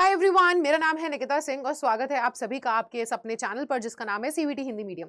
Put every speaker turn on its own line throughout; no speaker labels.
hi everyone मेरा नाम है निकिता सिंह और स्वागत है आप सभी का आपके इस अपने चैनल पर जिसका नाम है सीवीटी हिंदी मीडियम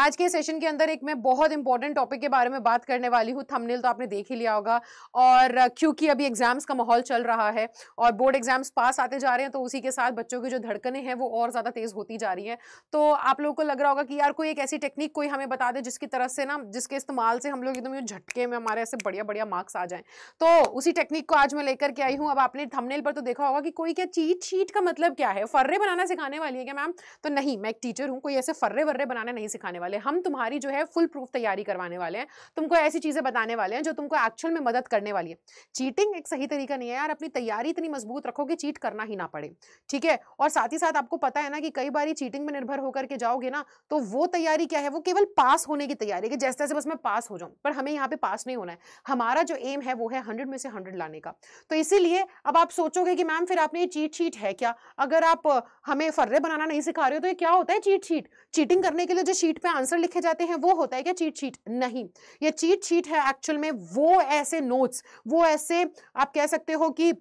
आज के सेशन के अंदर एक मैं बहुत इंपॉर्टेंट टॉपिक के बारे में बात करने वाली हूँ थंबनेल तो आपने देख ही लिया होगा और क्योंकि अभी एग्जाम्स का माहौल चल रहा है और बोर्ड एग्जाम्स पास आते जा रहे हैं तो उसी के साथ बच्चों की जो धड़कने हैं वो और ज़्यादा तेज़ होती जा रही हैं तो आप लोगों को लग रहा होगा कि यार कोई एक ऐसी टेक्निक कोई हमें बता दे जिसकी तरफ से ना जिसके इस्तेमाल से हम लोग एकदम झटके में हमारे ऐसे बढ़िया बढ़िया मार्क्स आ जाएँ तो उसी टेक्निक को आज मैं लेकर के आई हूँ अब आपने थमनेल पर तो देखा होगा कि कोई क्या चीज़ चीट चीट का मतलब क्या है फर्रे बनाना सिखाने वाली है क्या मैम तो नहीं मैं एक टीचर हूँ कोई ऐसे फर्रे वर्रे बनाना नहीं सिखाने वाले हम तुम्हारी जो है फुल प्रूफ तैयारी करवाने वाले हैं तुमको ऐसी चीज़ें बताने वाले हैं जो तुमको एक्चुअल में मदद करने वाली है चीटिंग एक सही तरीका नहीं है यार अपनी तैयारी इतनी मजबूत रखो कि चीट करना ही ना पड़े ठीक है और साथ ही साथ आपको पता है ना कि कई बार चीटिंग में निर्भर होकर के जाओगे ना तो वो तैयारी क्या है वो केवल पास होने की तैयारी है जैसे जैसे बस मैं पास हो जाऊँ पर हमें यहाँ पे पास नहीं होना है हमारा जो एम है वो है हंड्रेड में से हंड्रेड लाने का तो इसीलिए अब आप सोचोगे कि मैम फिर आपने ये चीट चीट है क्या अगर आप हमें फर्रे बनाना नहीं सिखा रहे हो तो ये क्या होता है चीट चीट चीटिंग करने के लिए जो शीट पे आंसर लिखे जाते हैं वो होता है क्या चीट शीट नहीं ये चीट शीट है एक्चुअल में वो ऐसे नोट्स वो ऐसे आप कह सकते हो कि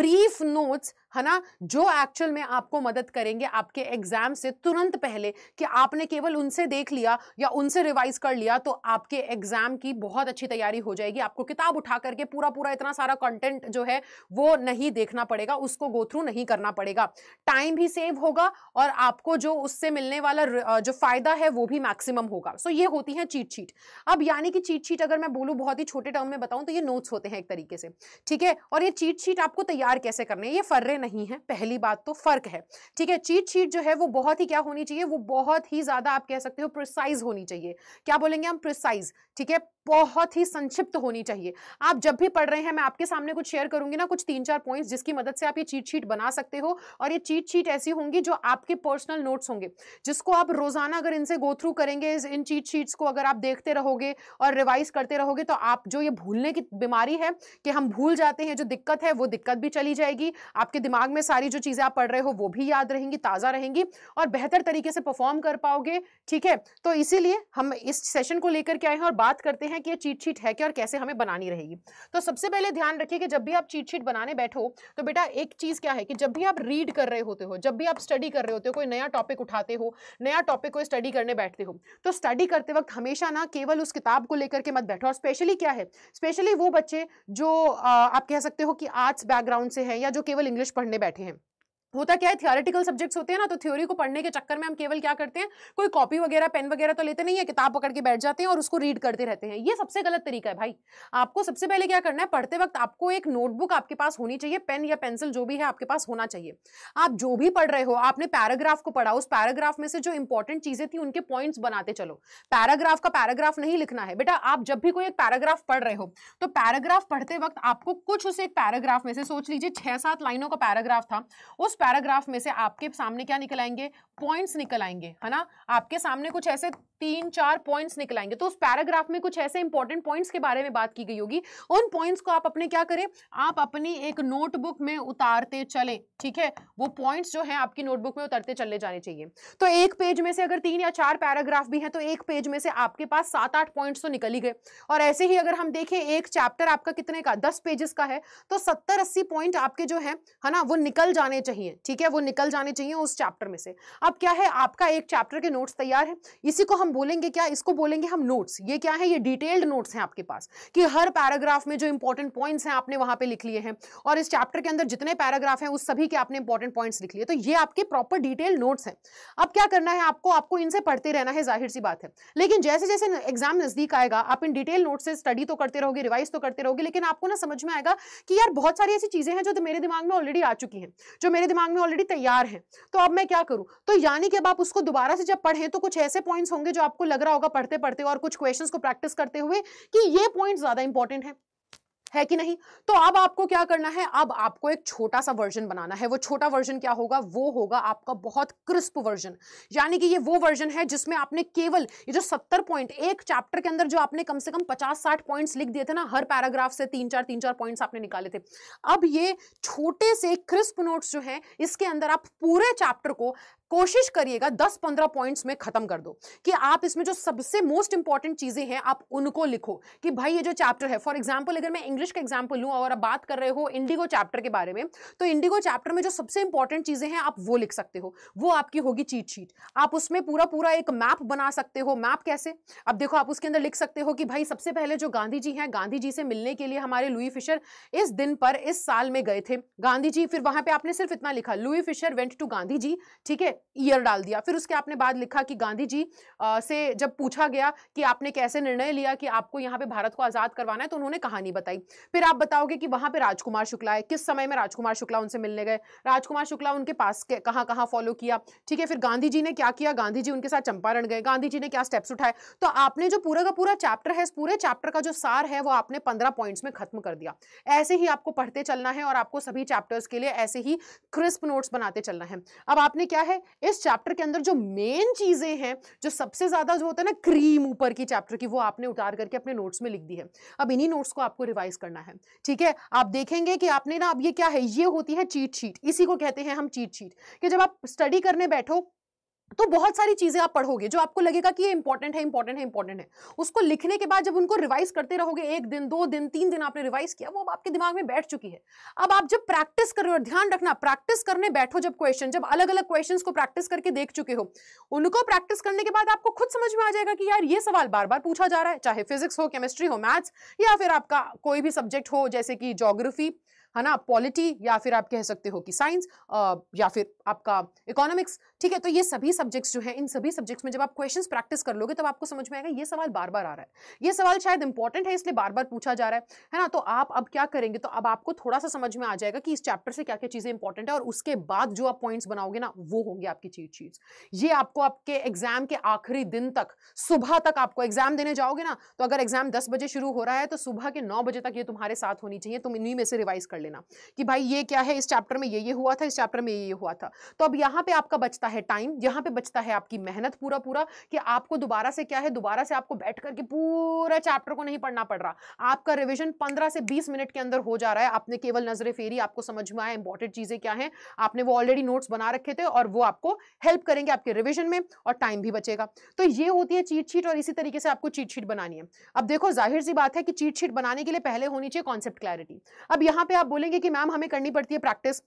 ब्रीफ नोट्स है ना जो एक्चुअल में आपको मदद करेंगे आपके एग्जाम से तुरंत पहले कि आपने केवल उनसे देख लिया या उनसे रिवाइज कर लिया तो आपके एग्जाम की बहुत अच्छी तैयारी हो जाएगी आपको किताब उठा करके पूरा पूरा इतना सारा कंटेंट जो है वो नहीं देखना पड़ेगा उसको गो थ्रू नहीं करना पड़ेगा टाइम भी सेव होगा और आपको जो उससे मिलने वाला जो फायदा है वो भी मैक्सिमम होगा सो ये होती है चीट चीट अब यानी कि चीट चीट अगर मैं बोलूँ बहुत ही छोटे टर्म में बताऊँ तो ये नोट्स होते हैं एक तरीके से ठीक है और ये चीट चीट आपको तैयार कैसे करने ये फर्रे नहीं है पहली बात तो फर्क है ठीक है चीट शीट जो है वो बहुत ही क्या होनी चाहिए वो बहुत ही ज्यादा आप कह सकते हो प्रिसाइज होनी चाहिए क्या बोलेंगे हम प्रिसाइज ठीक है बहुत ही संक्षिप्त होनी चाहिए आप जब भी पढ़ रहे हैं मैं आपके सामने कुछ शेयर करूंगी ना कुछ तीन चार पॉइंट्स जिसकी मदद से आप ये चीट शीट बना सकते हो और ये चीट शीट ऐसी होंगी जो आपके पर्सनल नोट्स होंगे जिसको आप रोजाना अगर इनसे गो थ्रू करेंगे इन चीट शीट्स को अगर आप देखते रहोगे और रिवाइज करते रहोगे तो आप जो ये भूलने की बीमारी है कि हम भूल जाते हैं जो दिक्कत है वो दिक्कत भी चली जाएगी आपके दिमाग में सारी जो चीज़ें आप पढ़ रहे हो वो भी याद रहेंगी ताज़ा रहेंगी और बेहतर तरीके से परफॉर्म कर पाओगे ठीक है तो इसीलिए हम इस सेशन को लेकर के आए हैं और बात करते हैं हैं कि ये चीट शीट है क्या और कैसे हमें बनानी रहेगी तो सबसे पहले ध्यान रखिए कि जब भी आप चीट शीट बनाने बैठो तो बेटा एक चीज़ क्या है कि जब भी आप रीड कर रहे होते हो जब भी आप स्टडी कर रहे होते हो कोई नया टॉपिक उठाते हो नया टॉपिक को स्टडी करने बैठते हो तो स्टडी करते वक्त हमेशा ना केवल उस किताब को लेकर के मत बैठो और स्पेशली क्या है स्पेशली वो बच्चे जो आप कह सकते हो कि आर्ट्स बैकग्राउंड से हैं या जो केवल इंग्लिश पढ़ने बैठे हैं होता क्या है थियोरिटिकल सब्जेक्ट्स होते हैं ना तो थ्योरी को पढ़ने के चक्कर में हम केवल क्या करते हैं कोई कॉपी वगैरह पेन वगैरह तो लेते नहीं है किताब पकड़ के बैठ जाते हैं और उसको रीड करते रहते हैं ये सबसे गलत तरीका है भाई आपको सबसे पहले क्या करना है पढ़ते वक्त आपको एक नोटबुक आपके पास होनी चाहिए पेन या पेंसिल जो भी है आपके पास होना चाहिए आप जो भी पढ़ रहे हो आपने पैराग्राफ को पढ़ा उस पैराग्राफ में से जो इंपॉर्टेंट चीजें थी उनके पॉइंट्स बनाते चलो पैराग्राफ का पैराग्राफ नहीं लिखना है बेटा आप जब भी कोई एक पैराग्राफ पढ़ रहे हो तो पैराग्राफ पढ़ते वक्त आपको कुछ उस एक पैराग्राफ में से सोच लीजिए छह सात लाइनों का पैराग्राफ था उस पैराग्राफ में से आपके सामने क्या निकल आएंगे पॉइंट्स निकल आएंगे है ना आपके सामने कुछ ऐसे तीन चार पॉइंट्स निकल आएंगे तो उस पैराग्राफ में कुछ ऐसे इंपॉर्टेंट पॉइंट्स के बारे में बात की गई होगी उन पॉइंट्स को आप अपने क्या करें आप अपनी एक नोटबुक में उतारते चले ठीक है वो पॉइंट्स जो है आपकी नोटबुक में उतरते चले जाने चाहिए तो एक पेज में से अगर तीन या चार पैराग्राफ भी है तो एक पेज में से आपके पास सात आठ पॉइंट्स तो निकल ही गए और ऐसे ही अगर हम देखें एक चैप्टर आपका कितने का दस पेजेस का है तो सत्तर अस्सी पॉइंट आपके जो है है ना वो निकल जाने चाहिए हैं ठीक है वो निकल जाने चाहिए उस चैप्टर में से अब क्या है आपका एक चैप्टर के नोट्स तैयार है इसी को हम बोलेंगे क्या इसको बोलेंगे हम नोट्स ये क्या है ये डिटेल्ड नोट्स हैं आपके पास कि हर पैराग्राफ में जो इंपॉर्टेंट पॉइंट्स हैं आपने वहां पर लिख लिए हैं और इस चैप्टर के अंदर जितने पैराग्राफ हैं उस सभी के आपने इंपॉर्टेंट पॉइंट्स लिख लिए तो ये आपके प्रॉपर डिटेल्ड नोट्स हैं अब क्या करना है आपको आपको इनसे पढ़ते रहना है जाहिर सी बात है लेकिन जैसे जैसे एग्जाम नजदीक आएगा आप इन डिटेल नोट से स्टडी तो करते रहोगे रिवाइज तो करते रहोगे लेकिन आपको ना समझ में आएगा कि यार बहुत सारी ऐसी चीजें हैं जो तो मेरे दिमाग में ऑलरेडी आ चुकी हैं जो मेरे दिमाग में ऑलरेडी तैयार है तो अब मैं क्या करूँ तो यानी कि अब आप उसको दोबारा से जब पढ़ें तो कुछ ऐसे पॉइंट्स होंगे जो आपको लग रहा होगा पढ़ते पढ़ते और कुछ क्वेश्चन को प्रैक्टिस करते हुए कि ये पॉइंट्स ज्यादा इंपॉर्टेंट है है कि नहीं तो अब आपको क्या करना है अब आपको एक छोटा सा वर्जन बनाना है वो छोटा वर्जन क्या होगा वो होगा आपका बहुत क्रिस्प वर्जन यानी कि ये वो वर्जन है जिसमें आपने केवल ये जो सत्तर पॉइंट एक चैप्टर के अंदर जो आपने कम से कम पचास साठ पॉइंट लिख दिए थे ना हर पैराग्राफ से तीन चार तीन चार पॉइंट्स आपने निकाले थे अब ये छोटे से क्रिस्प नोट्स जो है इसके अंदर आप पूरे चैप्टर को कोशिश करिएगा 10-15 पॉइंट्स में खत्म कर दो कि आप इसमें जो सबसे मोस्ट इंपॉर्टेंट चीजें हैं आप उनको लिखो कि भाई ये जो चैप्टर है फॉर एग्जाम्पल अगर मैं इंग्लिश का एग्जाम्पल लूँ और आप बात कर रहे हो इंडिगो चैप्टर के बारे में तो इंडिगो चैप्टर में जो सबसे इंपॉर्टेंट चीजें हैं आप वो लिख सकते हो वो आपकी होगी चीट शीट आप उसमें पूरा पूरा एक मैप बना सकते हो मैप कैसे अब देखो आप उसके अंदर लिख सकते हो कि भाई सबसे पहले जो गांधी जी हैं गांधी जी से मिलने के लिए हमारे लुई फिशर इस दिन पर इस साल में गए थे गांधी जी फिर वहां पे आपने सिर्फ इतना लिखा Louis Fischer went to Gandhi ji ठीक है ईयर डाल दिया फिर उसके आपने बाद लिखा कि गांधी जी आ, से जब पूछा गया कि आपने कैसे निर्णय लिया कि आपको यहाँ पे भारत को आज़ाद करवाना है तो उन्होंने कहानी बताई फिर आप बताओगे कि वहाँ पे राजकुमार शुक्ला है किस समय में राजकुमार शुक्ला उनसे मिलने गए राजकुमार शुक्ला उनके पास कहाँ कहाँ फॉलो किया ठीक है फिर गांधी जी ने क्या किया गांधी जी उनके साथ चंपारण गए गांधी जी ने क्या स्टेप्स उठाए तो आपने जो पूरा का पूरा चैप्टर है इस पूरे चैप्टर का जो सार है वो आपने पंद्रह पॉइंट्स में खत्म कर दिया ऐसे ही आपको पढ़ते चलना है और आपको सभी चैप्टर्स के लिए ऐसे ही क्रिस्प नोट्स बनाते चलना है अब आपने क्या है इस चैप्टर के अंदर जो मेन चीजें हैं जो सबसे ज्यादा जो होता है ना क्रीम ऊपर की चैप्टर की वो आपने उतार करके अपने नोट्स में लिख दी है अब इन्हीं नोट्स को आपको रिवाइज करना है ठीक है आप देखेंगे कि आपने ना अब ये क्या है ये होती है चीट शीट इसी को कहते हैं हम चीट शीट कि जब आप स्टडी करने बैठो तो बहुत सारी चीज़ें आप पढ़ोगे जो आपको लगेगा कि ये इंपॉर्टेंट है इंपॉर्टेंट है इंपॉर्टेंट है उसको लिखने के बाद जब उनको रिवाइज करते रहोगे एक दिन दो दिन तीन दिन आपने रिवाइज किया वो अब आपके दिमाग में बैठ चुकी है अब आप जब प्रैक्टिस कर रहे हो ध्यान रखना प्रैक्टिस करने बैठो जब क्वेश्चन जब अलग अलग क्वेश्चन को प्रैक्टिस करके देख चुके हो उनको प्रैक्टिस करने के बाद आपको खुद समझ में आ जाएगा कि यार ये सवाल बार बार पूछा जा रहा है चाहे फिजिक्स हो केमिस्ट्री हो मैथ्स या फिर आपका कोई भी सब्जेक्ट हो जैसे कि जोग्राफी है ना पॉलिटी या फिर आप कह सकते हो कि साइंस या फिर आपका इकोनॉमिक्स ठीक है तो ये सभी सब्जेक्ट्स जो है इन सभी सब्जेक्ट्स में जब आप क्वेश्चंस प्रैक्टिस कर लोगे तब तो आपको समझ में आएगा ये सवाल बार बार आ रहा है ये सवाल शायद इंपॉर्टेंट है इसलिए बार बार पूछा जा रहा है है ना तो आप अब क्या करेंगे तो अब आपको थोड़ा सा समझ में आ जाएगा कि इस चैप्टर से क्या क्या चीज़ें इंपॉर्टेंट है और उसके बाद जो आप पॉइंट्स बनाओगे ना वो होंगे आपकी चीट चीज ये आपको आपके एग्जाम के आखिरी दिन तक सुबह तक आपको एग्जाम देने जाओगे ना तो अगर एग्जाम दस बजे शुरू हो रहा है तो सुबह के नौ बजे तक ये तुम्हारे साथ होनी चाहिए तुम इन्हीं में से रिवाइज कर लेना कि भाई ये क्या है इस चैप्टर में ये ये हुआ था इस चैप्टर में ये ये हुआ था तो अब यहाँ पे आपका बचता है है टाइम यहाँ पे बचता है आपकी मेहनत पूरा पूरा कि आपको दोबारा से क्या है दोबारा से आपको बैठ करके पूरा चैप्टर को नहीं पढ़ना पड़ रहा आपका रिविजन पंद्रह से बीस मिनट के अंदर हो जा रहा है आपने केवल नजरें फेरी आपको समझ में आया इंपॉर्टेंट चीज़ें क्या है आपने वो ऑलरेडी नोट्स बना रखे थे और वो आपको हेल्प करेंगे आपके रिविजन में और टाइम भी बचेगा तो ये होती है चीट छीट और इसी तरीके से आपको चीट छीट बनानी है अब देखो जाहिर सी बात है कि चीट छीट बनाने के लिए पहले होनी चाहिए कॉन्सेप्ट क्लैरिटी अब यहाँ पे आप बोलेंगे कि मैम हमें करनी पड़ती है प्रैक्टिस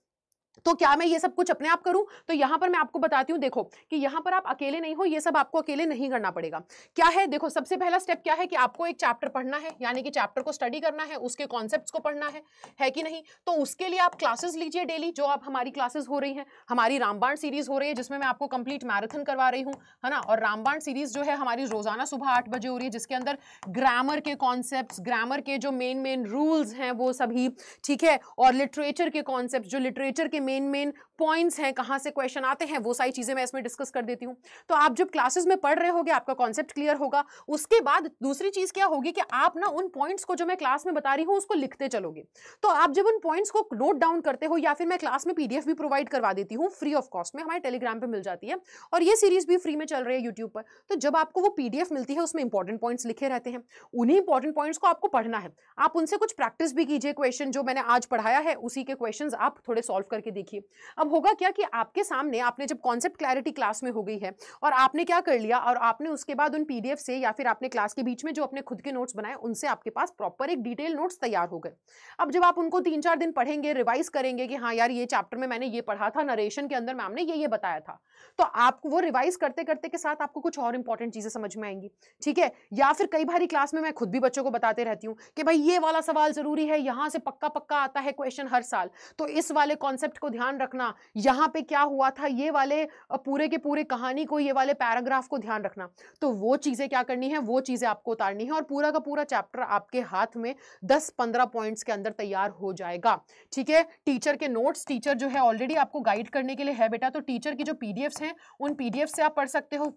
तो क्या मैं ये सब कुछ अपने आप करूं तो यहां पर मैं आपको बताती हूं देखो कि यहां पर आप अकेले नहीं हो ये सब आपको अकेले नहीं करना पड़ेगा क्या है देखो सबसे पहला स्टेप क्या है कि आपको एक चैप्टर पढ़ना है यानी कि चैप्टर को स्टडी करना है उसके कॉन्सेप्ट को पढ़ना है है कि नहीं तो उसके लिए आप क्लासेस लीजिए डेली जो आप हमारी क्लासेस हो रही है हमारी रामबाण सीरीज हो रही है जिसमें मैं आपको कंप्लीट मैराथन करवा रही हूँ है ना और रामबाण सीरीज जो है हमारी रोजाना सुबह आठ बजे हो रही है जिसके अंदर ग्रामर के कॉन्सेप्ट ग्रामर के जो मेन मेन रूल्स हैं वो सभी ठीक है और लिटरेचर के कॉन्सेप्ट जो लिटरेचर के मेन मेन पॉइंट्स हैं कहाँ से क्वेश्चन आते हैं वो सारी चीज़ें मैं इसमें डिस्कस कर देती हूँ तो आप जब क्लासेस में पढ़ रहे होगे आपका कॉन्सेप्ट क्लियर होगा उसके बाद दूसरी चीज़ क्या होगी कि आप ना उन पॉइंट्स को जो मैं क्लास में बता रही हूँ उसको लिखते चलोगे तो आप जब उन पॉइंट्स को नोट डाउन करते हो या फिर मैं क्लास में पीडीएफ भी प्रोवाइड करवा देती हूँ फ्री ऑफ कॉस्ट में हमारे टेलीग्राम पर मिल जाती है और ये सीरीज भी फ्री में चल रही है यूट्यूब पर तो जब आपको वो पीडीएफ मिलती है उसमें इंपॉर्टेंट पॉइंट्स लिखे रहते हैं उन्हीं इंपॉर्टेंट पॉइंट्स को आपको पढ़ना है आप उनसे कुछ प्रैक्टिस भी कीजिए क्वेश्चन जो मैंने आज पढ़ाया है उसी के क्वेश्चन आप थोड़े सॉल्व करके देखिए अब होगा क्या कि आपके सामने आपने जब कॉन्सेप्ट क्लैरिटी क्लास में हो गई है और आपने क्या कर लिया और आपने उसके बाद उन पी से या फिर आपने क्लास के बीच में जो अपने खुद के नोट्स बनाए उनसे आपके पास प्रॉपर एक डिटेल नोट्स तैयार हो गए अब जब आप उनको तीन चार दिन पढ़ेंगे रिवाइज करेंगे कि हाँ यार ये चैप्टर में मैंने ये पढ़ा था नरेशन के अंदर मैम ने ये ये बताया था तो आपको वो रिवाइज करते करते के साथ आपको कुछ और इंपॉर्टेंट चीज़ें समझ में आएंगी ठीक है या फिर कई बार क्लास में मैं खुद भी बच्चों को बताते रहती हूँ कि भाई ये वाला सवाल ज़रूरी है यहाँ से पक्का पक्का आता है क्वेश्चन हर साल तो इस वाले कॉन्सेप्ट को ध्यान रखना यहाँ पे क्या हुआ था ये वाले पूरे के पूरे कहानी को ये वाले पैराग्राफ को ध्यान रखना तो वो चीज़ें क्या करनी है वो चीज़ें आपको उतारनी है और पूरा का पूरा चैप्टर आपके हाथ में दस पंद्रह पॉइंट्स के अंदर तैयार हो जाएगा ठीक है टीचर के नोट्स टीचर जो है ऑलरेडी आपको गाइड करने के लिए है बेटा तो टीचर की जो पीडीएफ्स हैं उन पीडीएफ से आप पढ़ सकते हो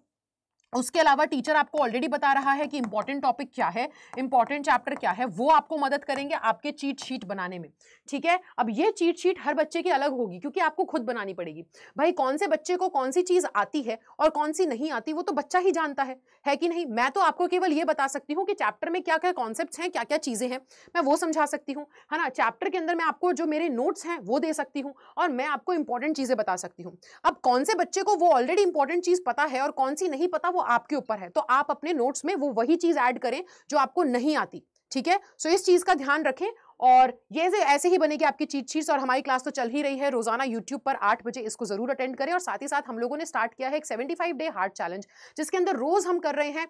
उसके अलावा टीचर आपको ऑलरेडी बता रहा है कि इंपॉर्टेंट टॉपिक क्या है इंपॉर्टेंट चैप्टर क्या है वो आपको मदद करेंगे आपके चीट शीट बनाने में ठीक है अब ये चीट शीट हर बच्चे की अलग होगी क्योंकि आपको खुद बनानी पड़ेगी भाई कौन से बच्चे को कौन सी चीज़ आती है और कौन सी नहीं आती वो तो बच्चा ही जानता है है कि नहीं मैं तो आपको केवल ये बता सकती हूँ कि चैप्टर में क्या क्या कॉन्सेप्ट हैं क्या क्या चीज़ें हैं मैं वो समझा सकती हूँ है ना चैप्टर के अंदर मैं आपको जो मेरे नोट्स हैं वो दे सकती हूँ और मैं आपको इंपॉर्टेंट चीज़ें बता सकती हूँ अब कौन से बच्चे को वो ऑलरेडी इंपॉर्टेंट चीज़ पता है और कौन सी नहीं पता वो आपके ऊपर है तो आप अपने नोट्स में वो वही चीज ऐड करें जो आपको नहीं आती ठीक है सो इस चीज का ध्यान रखें और ये ऐसे ही बनेगी आपकी चीट शीट्स और हमारी क्लास तो चल ही रही है रोजाना यूट्यूब पर आठ बजे इसको जरूर अटेंड करें और साथ ही साथ हम लोगों ने स्टार्ट किया है एक seventy five day hard challenge जिसके अंदर रोज हम कर रहे हैं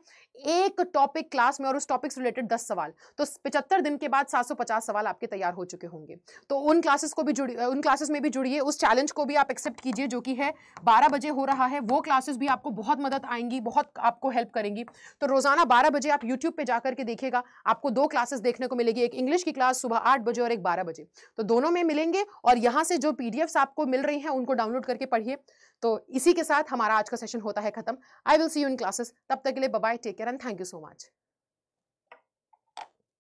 एक टॉपिक क्लास में और उस टॉपिक से रिलेटेड दस सवाल तो पिछहत्तर दिन के बाद सात सौ पचास सवाल आपके तैयार हो चुके होंगे तो उन क्लासेस को भी जुड़ी उन क्लासेस में भी जुड़िए उस चैलेंज को भी आप एक्सेप्ट कीजिए जो कि है बारह बजे हो रहा है वो क्लासेस भी आपको बहुत मदद आएंगी बहुत आपको हेल्प करेंगी तो रोजाना बारह बजे आप यूट्यूब पर जाकर के देखिएगा आपको दो क्लासेस देखने को मिलेगी एक इंग्लिश की क्लास सुबह आठ बजे और एक बारह बजे तो दोनों में मिलेंगे और यहाँ से जो पी आपको मिल रही हैं उनको डाउनलोड करके पढ़िए तो इसी के साथ हमारा आज का सेशन होता है खत्म I will see you in classes तब तक के लिए bye take care and thank you so much